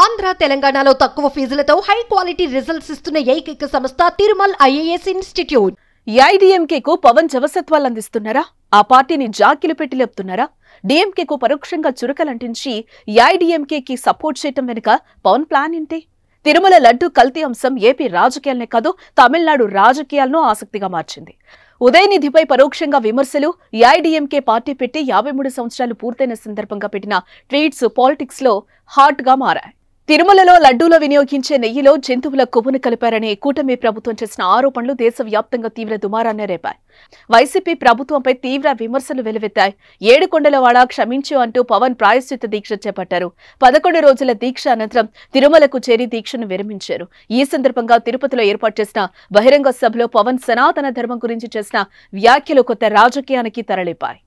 ఆంధ్ర తెలంగాణలో తక్కువ ఫీజులతో high quality results ఇస్తున్న ఏకైక సంస్థ తిరుమల్ ఐఏఎస్ ఇన్స్టిట్యూట్ ఏఐడిఎంకేకు పవన్ జవసత్వాలు అందిస్తున్నారా ఆ పార్టీని జాకిలు పెట్టి లేపుతున్నారా డిఎంకేకు పరోక్షంగా చురుకలంటించి ఏఐడిఎంకేకి సపోర్ట్ చేయటం వెనుక పవన్ ప్లాన్ ఏంటి తిరుమల లడ్డు కల్తీ అంశం ఏపీ రాజకీయాలనే కాదు తమిళనాడు రాజకీయాలను ఆసక్తిగా మార్చింది ఉదయనిధిపై పరోక్షంగా విమర్శలు ఏఐడిఎంకే పార్టీ పెట్టి యాభై మూడు సంవత్సరాలు పూర్తయిన సందర్భంగా పెట్టిన ట్వీట్స్ పాలిటిక్స్లో హాట్గా మారాయి తిరుమలలో లడ్డూల వినియోగించే నెయ్యిలో జంతువుల కొవ్వును కలిపారని కూటమి ప్రభుత్వం చేసిన ఆరోపణలు దేశవ్యాప్తంగా తీవ్ర దుమారాన్ని రేపాయి వైసీపీ ప్రభుత్వంపై తీవ్ర విమర్శలు వెలువెత్తాయి ఏడుకొండలవాడ క్షమించు అంటూ పవన్ ప్రాయశ్చిత దీక్ష చేపట్టారు పదకొండు రోజుల దీక్ష అనంతరం తిరుమలకు చేరి దీక్షను విరమించారు ఈ సందర్భంగా తిరుపతిలో ఏర్పాటు చేసిన బహిరంగ సభలో పవన్ సనాతన ధర్మం గురించి చేసిన వ్యాఖ్యలు కొత్త రాజకీయానికి తరలిపాయి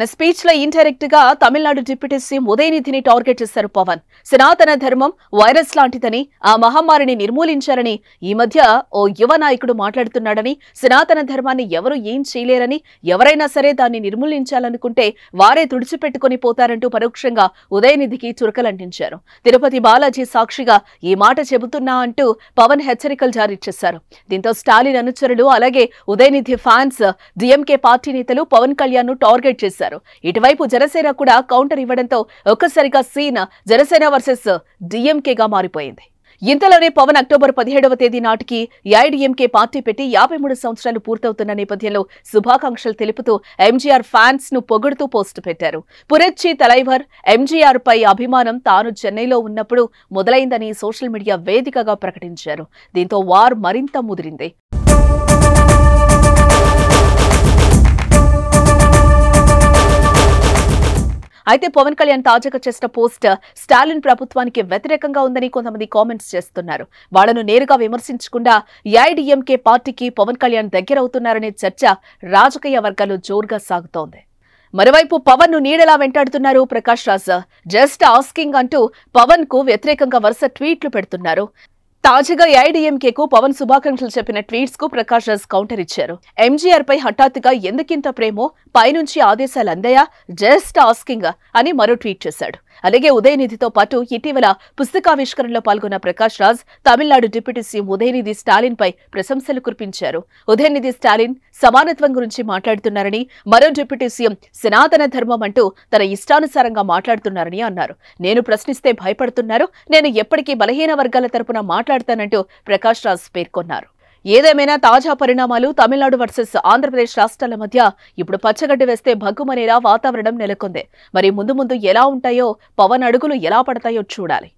తన స్పీచ్ లో ఇండైరెక్ట్ గా తమిళనాడు డిప్యూటీ సీఎం ఉదయనిధిని టార్గెట్ చేశారు పవన్ సనాతన ధర్మం వైరస్ లాంటిదని ఆ మహమ్మారిని నిర్మూలించాలని ఈ మధ్య ఓ యువ నాయకుడు మాట్లాడుతున్నాడని సనాతన ధర్మాన్ని ఎవరు ఏం చేయలేరని ఎవరైనా సరే దాన్ని నిర్మూలించాలనుకుంటే వారే తుడిచిపెట్టుకుని పోతారంటూ పరోక్షంగా ఉదయనిధికి చురకలంటించారు తిరుపతి బాలాజీ సాక్షిగా ఈ మాట చెబుతున్నా అంటూ పవన్ హెచ్చరికలు జారీ చేశారు దీంతో స్టాలిన్ అనుచరులు అలాగే ఉదయనిధి ఫ్యాన్స్ డిఎంకే పార్టీ నేతలు పవన్ కళ్యాణ్ ను టార్గెట్ చేశారు చేశారు ఇటువైపు జనసేన కూడా కౌంటర్ ఇవ్వడంతో ఒక్కసారిగా సీన్ జనసేన వర్సెస్ డిఎంకేగా మారిపోయింది ఇంతలోనే పవన్ అక్టోబర్ పదిహేడవ తేదీ నాటికి ఏఐడిఎంకే పార్టీ పెట్టి యాభై మూడు సంవత్సరాలు పూర్తవుతున్న నేపథ్యంలో శుభాకాంక్షలు తెలుపుతూ ఎంజీఆర్ ఫ్యాన్స్ ను పొగుడుతూ పోస్టు పెట్టారు పురచ్చి తలైవర్ ఎంజీఆర్ పై అభిమానం తాను చెన్నైలో ఉన్నప్పుడు మొదలైందని సోషల్ మీడియా వేదికగా ప్రకటించారు దీంతో వార్ మరింత ముదిరింది అయితే పవన్ కళ్యాణ్ తాజాగా చేసిన పోస్ట్ స్టాలిన్ ప్రభుత్వానికి వ్యతిరేకంగా ఉందని కొంతమంది కామెంట్స్ చేస్తున్నారు వాళ్లను నేరుగా విమర్శించకుండా ఏఐడిఎంకే పార్టీకి పవన్ కళ్యాణ్ దగ్గరవుతున్నారనే చర్చ రాజకీయ వర్గాలు జోరుగా సాగుతోంది మరోవైపు పవన్ ను నీడలా వెంటాడుతున్నారు ప్రకాష్ రాజ్ జస్ట్ ఆస్కింగ్ అంటూ పవన్ కు వ్యతిరేకంగా వరుస ట్వీట్లు పెడుతున్నారు తాజాగా ఏఐడిఎంకేకు పవన్ శుభాకాంక్షలు చెప్పిన ట్వీట్స్ కు ప్రకాష్ రాజ్ కౌంటర్ ఇచ్చారు ఎంజీఆర్ పై హఠాత్తుగా ఎందుకింత ప్రేమో పైనుంచి ఆదేశాలు అందాయా జస్ట్ ఆస్కింగ్ అని మరో ట్వీట్ చేశాడు అలాగే ఉదయనిధితో పాటు ఇటీవల పుస్తకావిష్కరణలో పాల్గొన్న ప్రకాష్ రాజ్ తమిళనాడు డిప్యూటీ సీఎం ఉదయనిధి స్టాలిన్ పై ప్రశంసలు కురిపించారు ఉదయనిధి స్టాలిన్ సమానత్వం గురించి మాట్లాడుతున్నారని మరో డిప్యూటీ సీఎం సనాతన ధర్మం అంటూ తన ఇష్టానుసారంగా మాట్లాడుతున్నారని అన్నారు నేను ప్రశ్నిస్తే భయపడుతున్నారు నేను ఎప్పటికీ బలహీన వర్గాల తరపున మాట్లాడతానంటూ ప్రకాష్ రాజ్ పేర్కొన్నారు ఏదేమైనా తాజా పరిణామాలు తమిళనాడు వర్సెస్ ఆంధ్రప్రదేశ్ రాష్ట్రాల మధ్య ఇప్పుడు పచ్చగడ్డి వేస్తే భగ్గుమనేలా వాతావరణం నెలకొంది మరి ముందు ముందు ఎలా ఉంటాయో పవన్ అడుగులు ఎలా పడతాయో చూడాలి